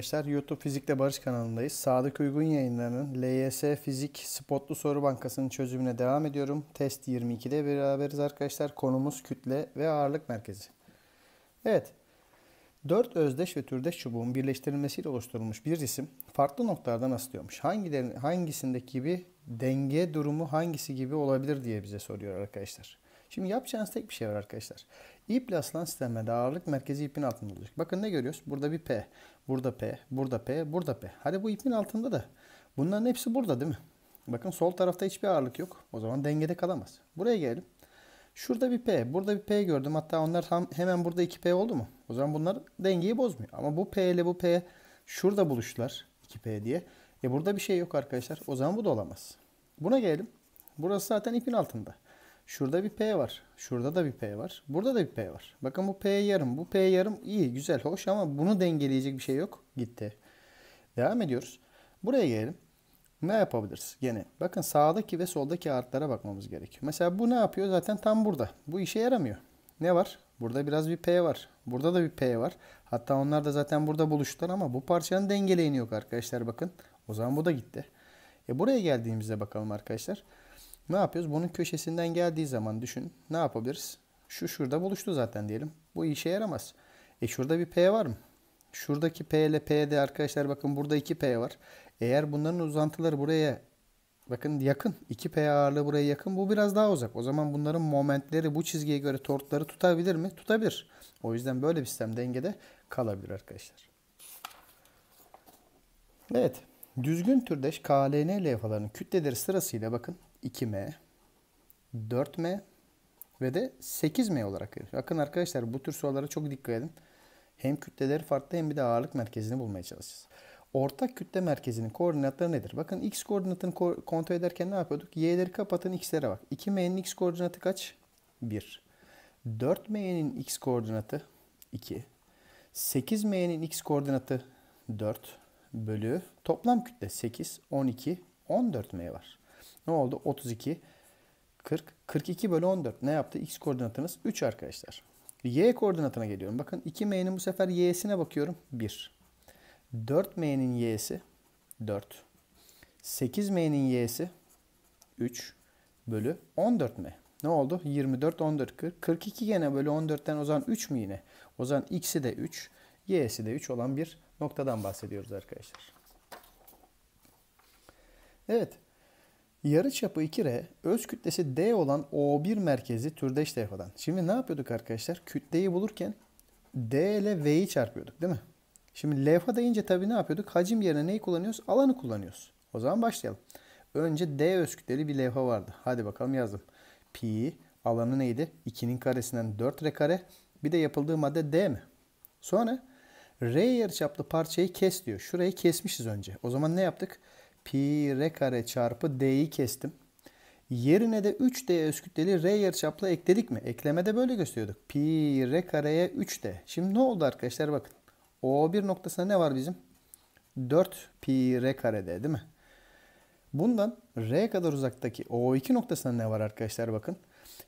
arkadaşlar. YouTube Fizikte Barış kanalındayız. Sadık Uygun yayınlarının LYS Fizik Spotlu Soru Bankası'nın çözümüne devam ediyorum. Test 22'de beraberiz arkadaşlar. Konumuz kütle ve ağırlık merkezi. Evet. 4 özdeş ve türdeş çubuğun birleştirilmesiyle oluşturulmuş bir cisim farklı noktalardan asılıyormuş. Hangilerin, hangisindeki gibi denge durumu hangisi gibi olabilir diye bize soruyor arkadaşlar. Şimdi yapacağınız tek bir şey var arkadaşlar. İple asılan sistemlerde ağırlık merkezi ipin altında olacak. Bakın ne görüyoruz? Burada bir P, burada P, burada P, burada P. Hadi bu ipin altında da bunların hepsi burada değil mi? Bakın sol tarafta hiçbir ağırlık yok. O zaman dengede kalamaz. Buraya gelelim. Şurada bir P, burada bir P gördüm. Hatta onlar tam hemen burada 2P oldu mu? O zaman bunlar dengeyi bozmuyor. Ama bu P ile bu P şurada buluştular 2P diye. E burada bir şey yok arkadaşlar. O zaman bu da olamaz. Buna gelelim. Burası zaten ipin altında. Şurada bir P var. Şurada da bir P var. Burada da bir P var. Bakın bu P yarım. Bu P yarım iyi, güzel, hoş ama bunu dengeleyecek bir şey yok. Gitti. Devam ediyoruz. Buraya gelelim. Ne yapabiliriz? Gene bakın sağdaki ve soldaki artlara bakmamız gerekiyor. Mesela bu ne yapıyor? Zaten tam burada. Bu işe yaramıyor. Ne var? Burada biraz bir P var. Burada da bir P var. Hatta onlar da zaten burada buluştular ama bu parçanın dengeleyini yok arkadaşlar bakın. O zaman bu da gitti. E buraya geldiğimizde bakalım arkadaşlar. Arkadaşlar. Ne yapıyoruz? Bunun köşesinden geldiği zaman düşün. Ne yapabiliriz? Şu şurada buluştu zaten diyelim. Bu işe yaramaz. E şurada bir P var mı? Şuradaki P ile P'de arkadaşlar bakın burada 2P var. Eğer bunların uzantıları buraya bakın yakın. 2P ağırlığı buraya yakın. Bu biraz daha uzak. O zaman bunların momentleri bu çizgiye göre tortları tutabilir mi? Tutabilir. O yüzden böyle bir sistem dengede kalabilir arkadaşlar. Evet. Düzgün türdeş KLN levhalarının kütleleri sırasıyla bakın 2M, 4M ve de 8M olarak görüyoruz. Bakın arkadaşlar bu tür sorulara çok dikkat edin. Hem kütleleri farklı hem bir de ağırlık merkezini bulmaya çalışacağız. Ortak kütle merkezinin koordinatları nedir? Bakın x koordinatını ko kontrol ederken ne yapıyorduk? Y'leri kapatın x'lere bak. 2m'nin x koordinatı kaç? 1. 4m'nin x koordinatı 2. 8m'nin x koordinatı 4 bölü toplam kütle 8, 12, 14m var. Ne oldu? 32, 40, 42 bölü 14. Ne yaptı? X koordinatımız 3 arkadaşlar. Y koordinatına geliyorum. Bakın 2M'nin bu sefer Y'sine bakıyorum. 1. 4M'nin Y'si 4. 8M'nin Y'si 3 bölü 14M. Ne oldu? 24, 14, 40. 42 gene bölü 14'ten o zaman 3 mü yine? O zaman x'i de 3, y'si de 3 olan bir noktadan bahsediyoruz arkadaşlar. Evet. Yarıçapı 2R, öz kütlesi D olan O1 merkezi türdeş tayfadan. Şimdi ne yapıyorduk arkadaşlar? Kütleyi bulurken D ile V'yi çarpıyorduk değil mi? Şimdi levha deyince tabii ne yapıyorduk? Hacim yerine neyi kullanıyoruz? Alanı kullanıyoruz. O zaman başlayalım. Önce D öz kütleli bir levha vardı. Hadi bakalım yazdım. Pi alanı neydi? 2'nin karesinden 4R kare. Bir de yapıldığı madde D mi? Sonra R yarıçaplı parçayı kes diyor. Şurayı kesmişiz önce. O zaman ne yaptık? pi r kare çarpı d'yi kestim. Yerine de 3d öz kütleli r yarıçapla ekledik mi? Eklemede böyle gösteriyorduk. Pi r kareye 3d. Şimdi ne oldu arkadaşlar bakın. O1 noktasında ne var bizim? 4 pi r karede değil mi? Bundan r kadar uzaktaki O2 noktasında ne var arkadaşlar bakın.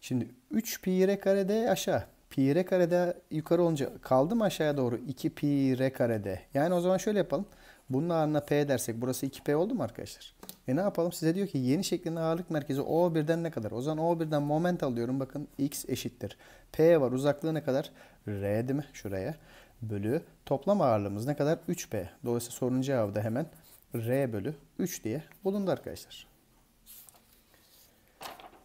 Şimdi 3 pi r karede aşağı. Pi r karede yukarı olunca kaldı mı aşağıya doğru? 2 pi r karede. Yani o zaman şöyle yapalım. Bunun ağırlığına P dersek burası 2P oldu mu arkadaşlar? E ne yapalım? Size diyor ki yeni şeklin ağırlık merkezi O1'den ne kadar? O zaman O1'den moment alıyorum. Bakın X eşittir. P var uzaklığı ne kadar? R değil mi? Şuraya. Bölü toplam ağırlığımız ne kadar? 3P. Dolayısıyla sorunun cevabı da hemen R bölü 3 diye bulundu arkadaşlar.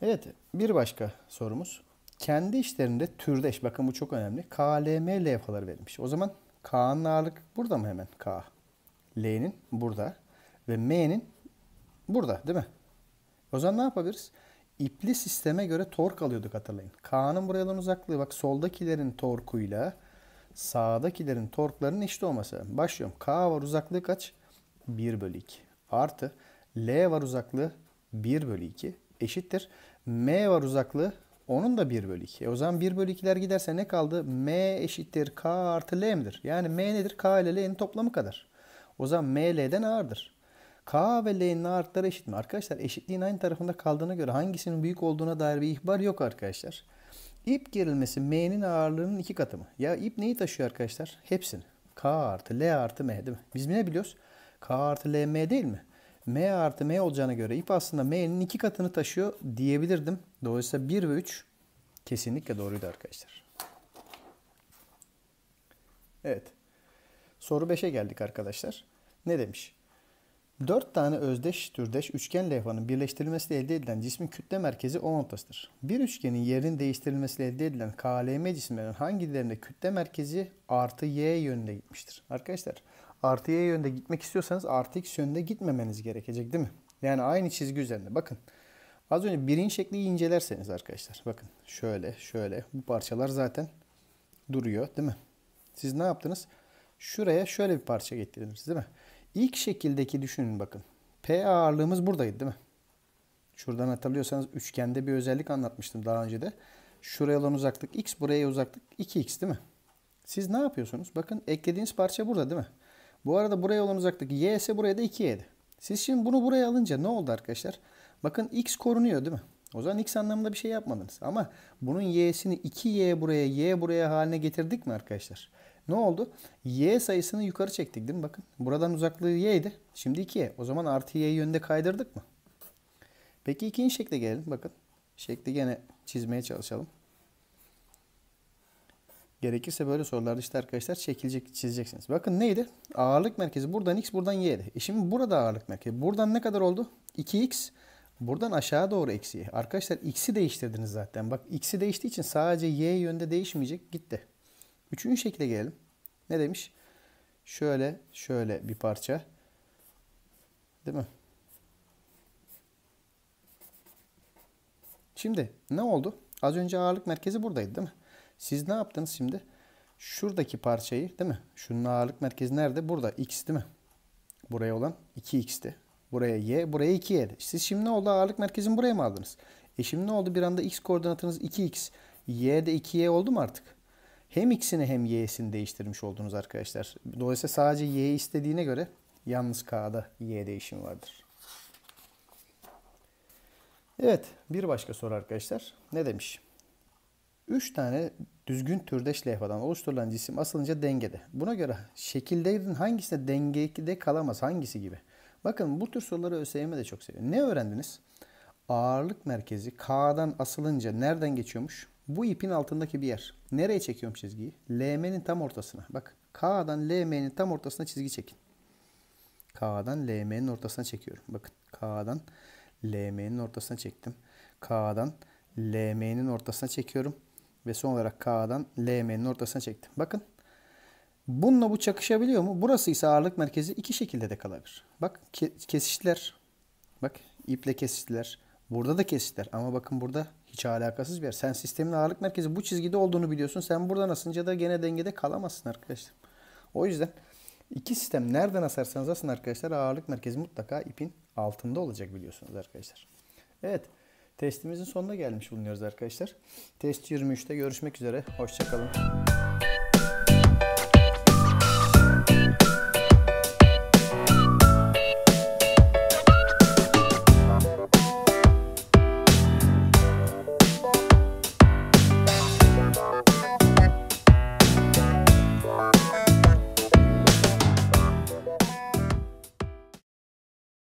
Evet bir başka sorumuz. Kendi işlerinde türdeş bakın bu çok önemli. KLM levhaları verilmiş. O zaman K'nın ağırlık burada mı hemen? K. L'nin burada ve M'nin burada değil mi? O zaman ne yapabiliriz? İpli sisteme göre tork alıyorduk hatırlayın. K'nın buradan uzaklığı bak soldakilerin torkuyla sağdakilerin torklarının eşit olması. Başlıyorum. K var uzaklığı kaç? 1 bölü 2. Artı L var uzaklığı 1 bölü 2 eşittir. M var uzaklığı onun da 1 bölü 2. E o zaman 1 bölü 2'ler giderse ne kaldı? M eşittir K artı L midir? Yani M nedir? K ile L'nin toplamı kadar. O zaman M L'den ağırdır. K ve L'nin ağırlıkları eşit mi? Arkadaşlar eşitliğin aynı tarafında kaldığına göre hangisinin büyük olduğuna dair bir ihbar yok arkadaşlar. İp gerilmesi M'nin ağırlığının iki katı mı? Ya ip neyi taşıyor arkadaşlar? Hepsini. K artı L artı M değil mi? Biz ne biliyoruz? K artı L M değil mi? M artı M olacağına göre ip aslında M'nin iki katını taşıyor diyebilirdim. Dolayısıyla 1 ve 3 kesinlikle doğruydu arkadaşlar. Evet. Soru 5'e geldik arkadaşlar. Ne demiş? 4 tane özdeş türdeş üçgen levhanın birleştirilmesiyle elde edilen cismin kütle merkezi O noktasıdır. Bir üçgenin yerinin değiştirilmesiyle elde edilen KLM cisimlerin hangilerinde kütle merkezi artı Y yönünde gitmiştir? Arkadaşlar artı Y yönünde gitmek istiyorsanız artı X yönünde gitmemeniz gerekecek değil mi? Yani aynı çizgi üzerinde. Bakın az önce birin şekli incelerseniz arkadaşlar. Bakın şöyle şöyle bu parçalar zaten duruyor değil mi? Siz ne yaptınız? Şuraya şöyle bir parça getirdiniz değil mi? İlk şekildeki düşünün bakın. P ağırlığımız buradaydı değil mi? Şuradan hatırlıyorsanız üçgende bir özellik anlatmıştım daha önce de. Şuraya olan uzaklık x, buraya uzaklık 2x değil mi? Siz ne yapıyorsunuz? Bakın eklediğiniz parça burada değil mi? Bu arada buraya olan uzaklık y ise buraya da 2y'di. Siz şimdi bunu buraya alınca ne oldu arkadaşlar? Bakın x korunuyor değil mi? O zaman x anlamında bir şey yapmadınız. Ama bunun y'sini 2y buraya, y buraya haline getirdik mi arkadaşlar? Ne oldu? Y sayısını yukarı çektik değil mi? Bakın buradan uzaklığı y'ydi. Şimdi 2y. O zaman artı y yönde kaydırdık mı? Peki ikinci şekle gelelim. Bakın şekli gene çizmeye çalışalım. Gerekirse böyle sorularda işte arkadaşlar çekilecek, çizeceksiniz. Bakın neydi? Ağırlık merkezi buradan x buradan y'di. E şimdi burada ağırlık merkezi. Buradan ne kadar oldu? 2x. Buradan aşağı doğru eksi y. Arkadaşlar x'i değiştirdiniz zaten. Bak x'i değiştiği için sadece y yönde değişmeyecek. Gitti. Üçüncü şekilde gelelim. Ne demiş? Şöyle şöyle bir parça. Değil mi? Şimdi ne oldu? Az önce ağırlık merkezi buradaydı değil mi? Siz ne yaptınız şimdi? Şuradaki parçayı değil mi? Şunun ağırlık merkezi nerede? Burada x değil mi? Buraya olan 2x'ti. Buraya y, buraya 2y'di. Siz şimdi ne oldu? Ağırlık merkezini buraya mı aldınız? E şimdi ne oldu? Bir anda x koordinatınız 2x. y de 2y oldu mu artık? Hem x'ini hem y'sini değiştirmiş oldunuz arkadaşlar. Dolayısıyla sadece y'yi istediğine göre yalnız k'da y değişimi vardır. Evet bir başka soru arkadaşlar. Ne demiş? 3 tane düzgün türdeş levhadan oluşturulan cisim asılınca dengede. Buna göre şekillerin hangisine dengede kalamaz hangisi gibi. Bakın bu tür soruları ÖSYM de çok seviyor. Ne öğrendiniz? Ağırlık merkezi K'dan asılınca nereden geçiyormuş? Bu ipin altındaki bir yer. Nereye çekiyorum çizgiyi? LM'nin tam ortasına. Bak K'dan LM'nin tam ortasına çizgi çekin. K'dan LM'nin ortasına çekiyorum. Bakın K'dan LM'nin ortasına çektim. K'dan LM'nin ortasına çekiyorum. Ve son olarak K'dan LM'nin ortasına çektim. Bakın bununla bu çakışabiliyor mu? Burası ise ağırlık merkezi iki şekilde de kalabilir. Bak ke kesiştiler. Bak iple kesiştiler. Burada da kesitler ama bakın burada hiç alakasız bir yer. Sen sistemin ağırlık merkezi bu çizgide olduğunu biliyorsun. Sen buradan asınca da gene dengede kalamazsın arkadaşlar. O yüzden iki sistem nereden asarsanız asın arkadaşlar ağırlık merkezi mutlaka ipin altında olacak biliyorsunuz arkadaşlar. Evet testimizin sonuna gelmiş bulunuyoruz arkadaşlar. Test 23'te görüşmek üzere. Hoşçakalın.